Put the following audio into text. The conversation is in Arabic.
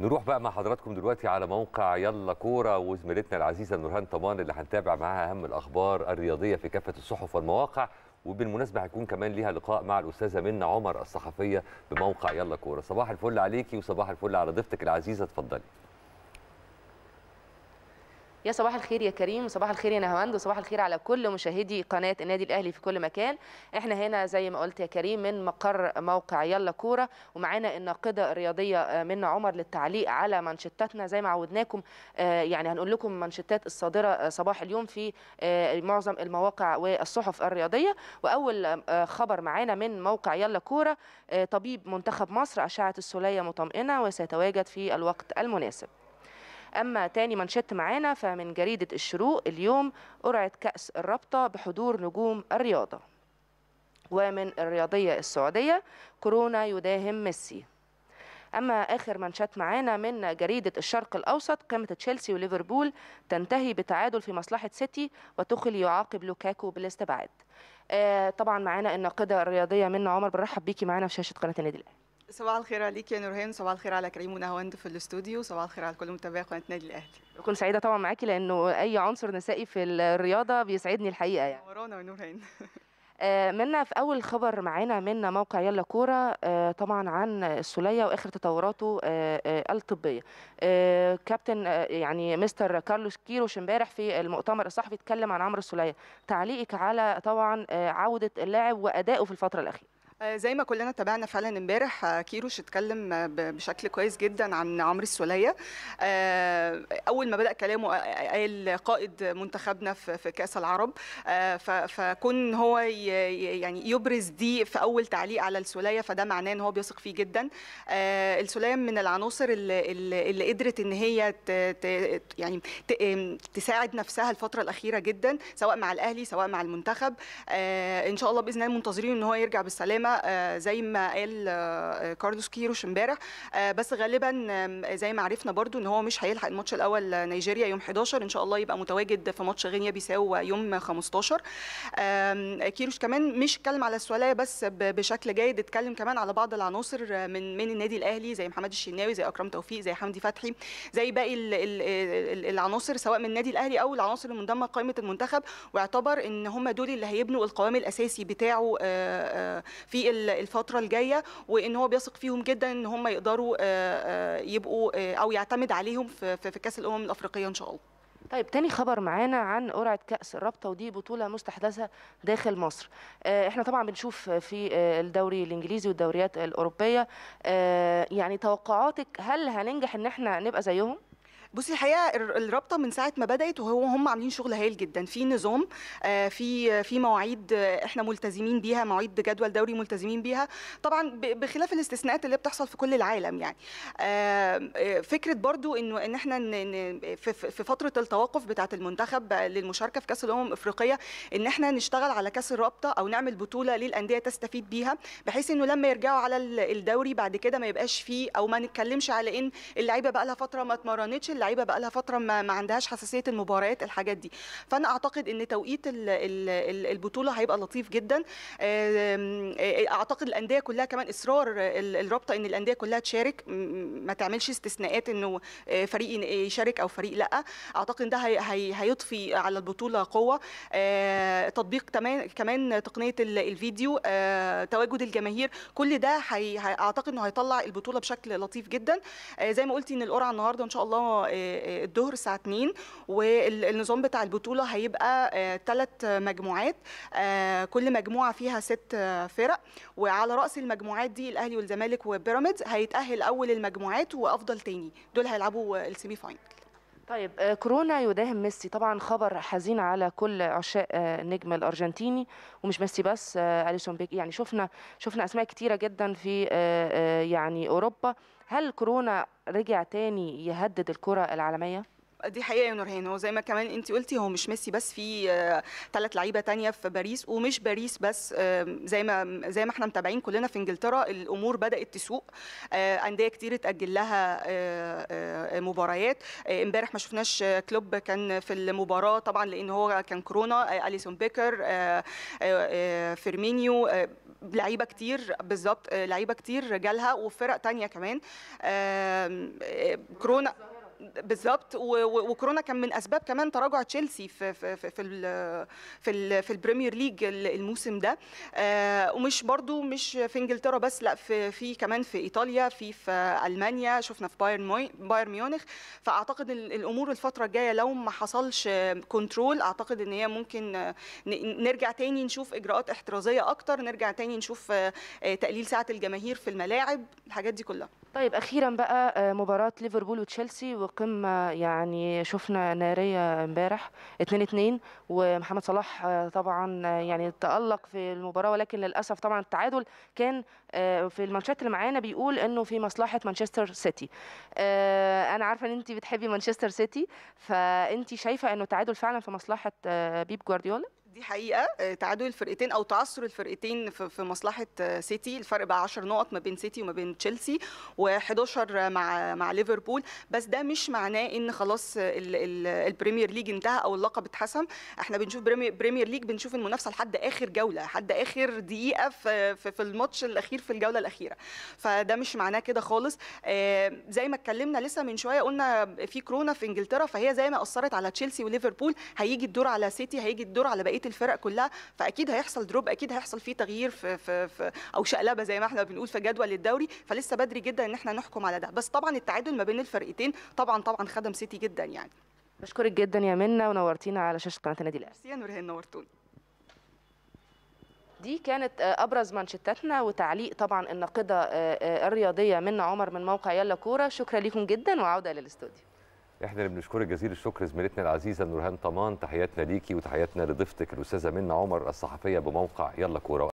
نروح بقى مع حضراتكم دلوقتي على موقع يلا كوره وزميلتنا العزيزه نورهان طمان اللي هنتابع معاها اهم الاخبار الرياضيه في كافه الصحف والمواقع وبالمناسبه هيكون كمان ليها لقاء مع الاستاذه منى عمر الصحفيه بموقع يلا كوره صباح الفل عليكي وصباح الفل على ضيفتك العزيزه اتفضلي يا صباح الخير يا كريم وصباح الخير يا نهاوند وصباح الخير على كل مشاهدي قناه النادي الاهلي في كل مكان احنا هنا زي ما قلت يا كريم من مقر موقع يلا كوره ومعانا الناقده الرياضيه آه، من عمر للتعليق على مانشيتاتنا زي ما عودناكم آه، يعني هنقول لكم مانشيتات الصادره آه، صباح اليوم في معظم المواقع والصحف الرياضيه واول خبر معانا من موقع يلا كوره طبيب منتخب مصر اشعه السوليه مطمئنه وسيتواجد في الوقت المناسب أما تاني منشط معانا فمن جريدة الشروق اليوم قرعة كأس الرابطة بحضور نجوم الرياضة ومن الرياضية السعودية كورونا يداهم ميسي أما آخر منشط معانا من جريدة الشرق الأوسط قمة تشيلسي وليفربول تنتهي بتعادل في مصلحة سيتي وتخل يعاقب لوكاكو بالاستبعاد آه طبعا معانا الناقدة الرياضية من عمر بنرحب بيكي معانا في شاشة قناة النادي الأهلي صباح الخير عليك يا نورهان صباح الخير على كريم ونهاوند في الاستوديو صباح الخير على كل متابعي قناه نادي الاهلي بكون سعيده طبعا معاكي لانه اي عنصر نسائي في الرياضه بيسعدني الحقيقه يعني ورانا يا نورهان آه، منا في اول خبر معانا من موقع يلا كوره آه، طبعا عن السوليه واخر تطوراته آه، الطبيه كابتن يعني مستر كارلوس كيروش امبارح في المؤتمر الصحفي اتكلم عن عمرو السوليه تعليقك على طبعا عوده اللاعب وادائه في الفتره الاخيره آه، زي ما كلنا تابعنا فعلا امبارح آه، كيروش اتكلم آه، بشكل كويس جدا عن عمرو السوليه اول ما بدا كلامه قال قائد منتخبنا في كاس العرب فكون هو يعني يبرز دي في اول تعليق على السوليه فده معناه ان هو بيثق فيه جدا السوليه من العناصر اللي, اللي قدرت ان هي يعني تساعد نفسها الفتره الاخيره جدا سواء مع الاهلي سواء مع المنتخب ان شاء الله باذن الله منتظرين ان هو يرجع بالسلامه آه، زي ما قال آه، آه، كارلوس كيروش امبارح بس غالبا زي ما عرفنا برضو ان هو مش هيلحق الماتش الاول نيجيريا يوم 11 ان شاء الله يبقى متواجد في ماتش غينيا بيساو يوم 15 كيروش كمان مش اتكلم على السواليه بس بشكل جيد اتكلم كمان على بعض العناصر من من النادي الاهلي زي محمد الشناوي زي اكرم توفيق زي حمدي فتحي زي باقي العناصر سواء من النادي الاهلي او العناصر المنضمه لقائمه المنتخب واعتبر ان هم دول اللي هيبنوا القوام الاساسي بتاعه في في الفتره الجايه وان هو بيثق فيهم جدا ان هم يقدروا آه، آه، يبقوا آه، او يعتمد عليهم في كاس الامم الافريقيه ان شاء الله طيب تاني خبر معانا عن قرعه كاس الرابطه ودي بطوله مستحدثه داخل مصر احنا طبعا بنشوف في الدوري الانجليزي والدوريات الاوروبيه يعني توقعاتك هل هننجح ان احنا نبقى زيهم بصي الحقيقه الرابطه من ساعه ما بدات وهو هم عاملين شغل هايل جدا في نظام آه، في في مواعيد احنا ملتزمين بيها مواعيد جدول دوري ملتزمين بيها طبعا بخلاف الاستثناءات اللي بتحصل في كل العالم يعني آه، آه، فكره برضو انه ان احنا في فتره التوقف بتاعه المنتخب للمشاركه في كاس الامم الافريقيه ان احنا نشتغل على كاس الرابطه او نعمل بطوله للانديه تستفيد بيها بحيث انه لما يرجعوا على الدوري بعد كده ما يبقاش فيه او ما نتكلمش على ان اللعيبه بقى لها فتره ما اتمرنتش اللعيبه بقى لها فتره ما, ما عندهاش حساسيه المباريات الحاجات دي فانا اعتقد ان توقيت الـ الـ البطوله هيبقى لطيف جدا آه، اعتقد الانديه كلها كمان اصرار الرابطه ان الانديه كلها تشارك ما تعملش استثناءات انه آه، فريق يشارك او فريق لا اعتقد ده هي هيضفي على البطوله قوه آه، تطبيق كمان تقنيه الفيديو تواجد الجماهير كل ده اعتقد انه هيطلع البطوله بشكل لطيف جدا زي ما قلتي ان القرعه النهارده ان شاء الله آه، آه، الظهر الساعه 2 والنظام بتاع البطوله هيبقى ثلاث آه، مجموعات كل مجموعه فيها ست فرق وعلى راس المجموعات دي الاهلي والزمالك وبيراميدز هيتاهل اول المجموعات وافضل تاني دول هيلعبوا السيمي فاينل طيب آه، كورونا يداهم ميسي طبعا خبر حزين على كل عشاق آه، النجم الارجنتيني ومش ميسي بس آه، اليسون بيك يعني شفنا شفنا اسماء كتيره جدا في يعني اوروبا هل كورونا رجع تاني يهدد الكره العالميه دي حقيقه يا نورهان هو زي ما كمان انت قلتي هو مش ميسي بس في ثلاث آه، لعيبه تانية في باريس ومش باريس بس آه، زي ما زي ما احنا متابعين كلنا في انجلترا الامور بدات تسوق آه، انديه كتير اتاجل لها مباريات امبارح ما شفناش كلوب كان في المباراه طبعا لان هو كان كورونا اليسون بيكر فيرمينيو لعيبه كتير بالظبط لعيبه كتير جالها وفرق تانية كمان كورونا بالظبط وكورونا كان من اسباب كمان تراجع تشيلسي في في في في في, في البريمير ليج الموسم ده آه، ومش برضو مش في انجلترا بس لا في في كمان في ايطاليا في في المانيا شفنا في بايرن بايرن ميونخ فاعتقد الامور الفتره الجايه لو ما حصلش كنترول اعتقد ان هي ممكن نرجع تاني نشوف اجراءات احترازيه اكتر نرجع تاني نشوف آه، آه، تقليل سعه الجماهير في الملاعب الحاجات دي كلها طيب اخيرا بقى آه، مباراه ليفربول وتشيلسي وقمه يعني شفنا ناريه امبارح 2 2 ومحمد صلاح آه، طبعا آه، يعني تالق في المباراه ولكن للاسف طبعا التعادل كان في الماتشات اللي معانا بيقول انه في مصلحه مانشستر سيتي انا عارفه ان انت بتحبي مانشستر سيتي فانت شايفه انه التعادل فعلا في مصلحه بيب جوارديولا دي حقيقه آه، تعادل الفرقتين او تعثر الفرقتين في مصلحه آه، سيتي الفرق بقى 10 نقط ما بين سيتي وما بين تشيلسي و11 مع مع ليفربول بس ده مش معناه ان خلاص البريمير ليج انتهى او اللقب اتحسم احنا بنشوف بريمير ليج بنشوف المنافسه لحد اخر جوله لحد اخر دقيقه في في الماتش الاخير في الجوله الاخيره فده مش معناه كده خالص آه، زي ما اتكلمنا لسه من شويه قلنا في كورونا في انجلترا فهي زي ما اثرت على تشيلسي وليفربول هيجي الدور على سيتي هيجي الدور على بقيه بقيه الفرق كلها فاكيد هيحصل دروب اكيد هيحصل فيه تغيير في, في, في او شقلبه زي ما احنا بنقول في جدول الدوري فلسه بدري جدا ان احنا نحكم على ده بس طبعا التعادل ما بين الفرقتين طبعا طبعا خدم سيتي جدا يعني بشكرك جدا يا منى ونورتينا على شاشه قناه النادي الاهلي ميرسي يا نورهان نورتوني دي كانت آه، ابرز مانشيتاتنا وتعليق طبعا الناقده آه، آه، الرياضيه منى عمر من موقع يلا كوره شكرا لكم جدا وعوده للاستوديو احنا اللي بنشكرك جزيل الشكر زميلتنا العزيزه نورهان طمان تحياتنا ليكي وتحياتنا لضيفتك الاستاذه منى عمر الصحفيه بموقع يلا كوره